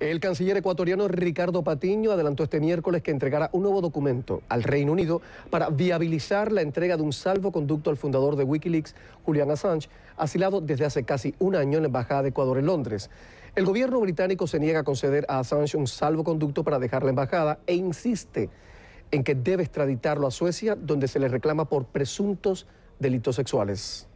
El canciller ecuatoriano Ricardo Patiño adelantó este miércoles que entregará un nuevo documento al Reino Unido para viabilizar la entrega de un salvoconducto al fundador de Wikileaks, Julian Assange, asilado desde hace casi un año en la Embajada de Ecuador en Londres. El gobierno británico se niega a conceder a Assange un salvoconducto para dejar la embajada e insiste en que debe extraditarlo a Suecia, donde se le reclama por presuntos delitos sexuales.